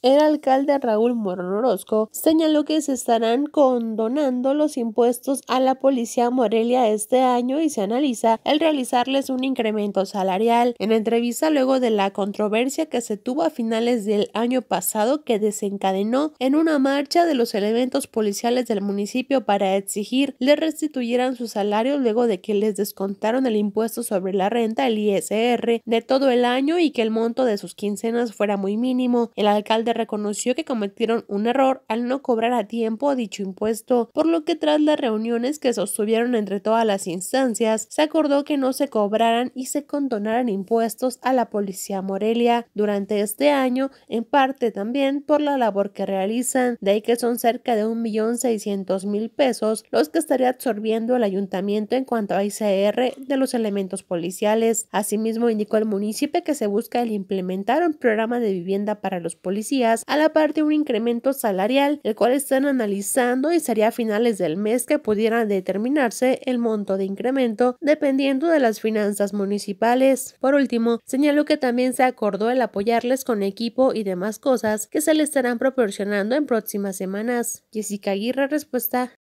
El alcalde Raúl Moron señaló que se estarán condonando los impuestos a la policía Morelia este año y se analiza el realizarles un incremento salarial. En entrevista luego de la controversia que se tuvo a finales del año pasado que desencadenó en una marcha de los elementos policiales del municipio para exigir le restituyeran su salario luego de que les descontaron el impuesto sobre la renta, el ISR, de todo el año y que el monto de sus quincenas fuera muy mínimo. El alcalde reconoció que cometieron un error al no cobrar a tiempo dicho impuesto, por lo que tras las reuniones que sostuvieron entre todas las instancias, se acordó que no se cobraran y se condonaran impuestos a la policía Morelia durante este año, en parte también por la labor que realizan, de ahí que son cerca de $1.600.000 pesos los que estaría absorbiendo el ayuntamiento en cuanto a ICR de los elementos policiales. Asimismo, indicó el municipio que se busca el implementar un programa de vivienda para los policías a la parte de un incremento salarial, el cual están analizando y sería a finales del mes que pudiera determinarse el monto de incremento dependiendo de las finanzas municipales. Por último, señaló que también se acordó el apoyarles con equipo y demás cosas que se le estarán proporcionando en próximas semanas. Jessica Aguirre, respuesta